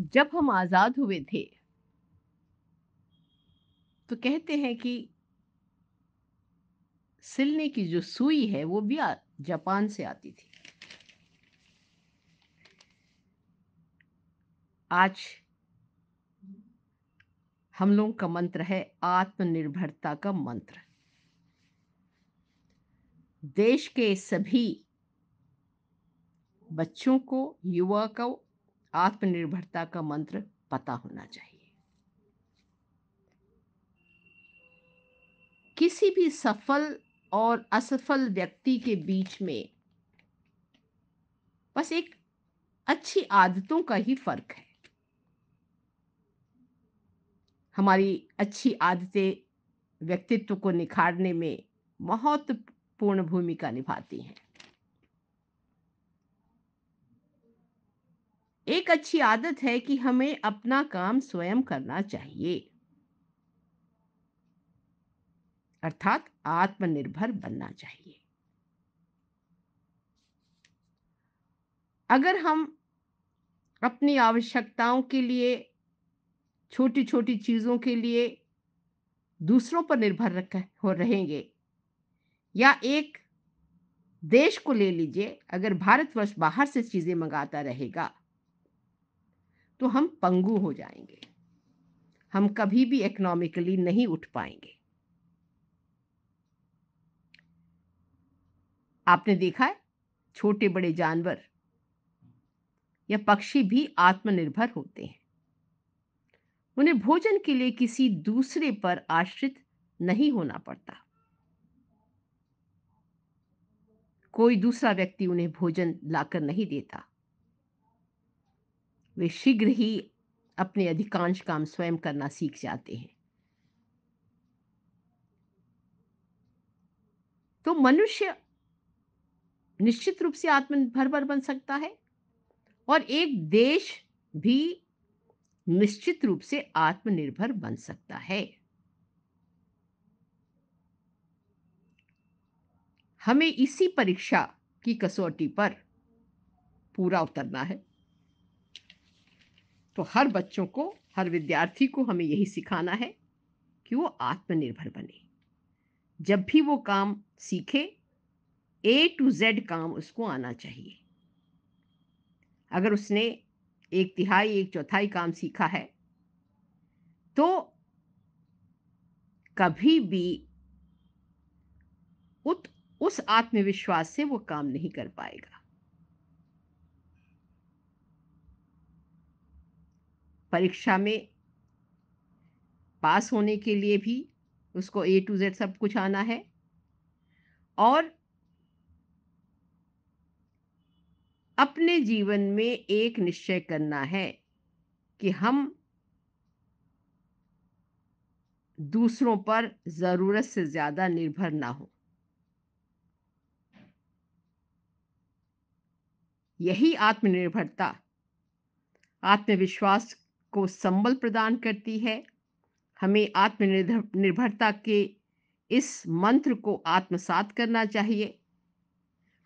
जब हम आज़ाद हुए थे तो कहते हैं कि सिलने की जो सुई है वो भी जापान से आती थी आज हम लोगों का मंत्र है आत्मनिर्भरता का मंत्र देश के सभी बच्चों को युवा को आत्मनिर्भरता का मंत्र पता होना चाहिए किसी भी सफल और असफल व्यक्ति के बीच में बस एक अच्छी आदतों का ही फर्क है हमारी अच्छी आदतें व्यक्तित्व को निखारने में महत्वपूर्ण भूमिका निभाती हैं एक अच्छी आदत है कि हमें अपना काम स्वयं करना चाहिए अर्थात आत्मनिर्भर बनना चाहिए अगर हम अपनी आवश्यकताओं के लिए छोटी छोटी चीज़ों के लिए दूसरों पर निर्भर हो रहेंगे या एक देश को ले लीजिए अगर भारतवर्ष बाहर से चीज़ें मंगाता रहेगा तो हम पंगु हो जाएंगे हम कभी भी इकोनॉमिकली नहीं उठ पाएंगे आपने देखा है छोटे बड़े जानवर या पक्षी भी आत्मनिर्भर होते हैं उन्हें भोजन के लिए किसी दूसरे पर आश्रित नहीं होना पड़ता कोई दूसरा व्यक्ति उन्हें भोजन लाकर नहीं देता वे शीघ्र ही अपने अधिकांश काम स्वयं करना सीख जाते हैं तो मनुष्य निश्चित रूप से आत्मनिर्भर बन सकता है और एक देश भी निश्चित रूप से आत्मनिर्भर बन सकता है हमें इसी परीक्षा की कसौटी पर पूरा उतरना है तो हर बच्चों को हर विद्यार्थी को हमें यही सिखाना है कि वो आत्मनिर्भर बने जब भी वो काम सीखे ए टू जेड काम उसको आना चाहिए अगर उसने एक तिहाई एक चौथाई काम सीखा है तो कभी भी उत, उस आत्मविश्वास से वो काम नहीं कर पाएगा परीक्षा में पास होने के लिए भी उसको ए टू जेड सब कुछ आना है और अपने जीवन में एक निश्चय करना है कि हम दूसरों पर ज़रूरत से ज़्यादा निर्भर ना हो यही आत्मनिर्भरता आत्मविश्वास को संबल प्रदान करती है हमें आत्मनिर्भर निर्भरता के इस मंत्र को आत्मसात करना चाहिए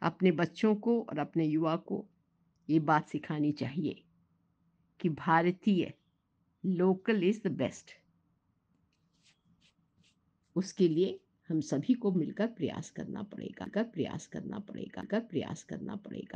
अपने बच्चों को और अपने युवा को ये बात सिखानी चाहिए कि भारतीय लोकल इज द बेस्ट उसके लिए हम सभी को मिलकर प्रयास करना पड़ेगा कर प्रयास करना पड़ेगा कर प्रयास करना पड़ेगा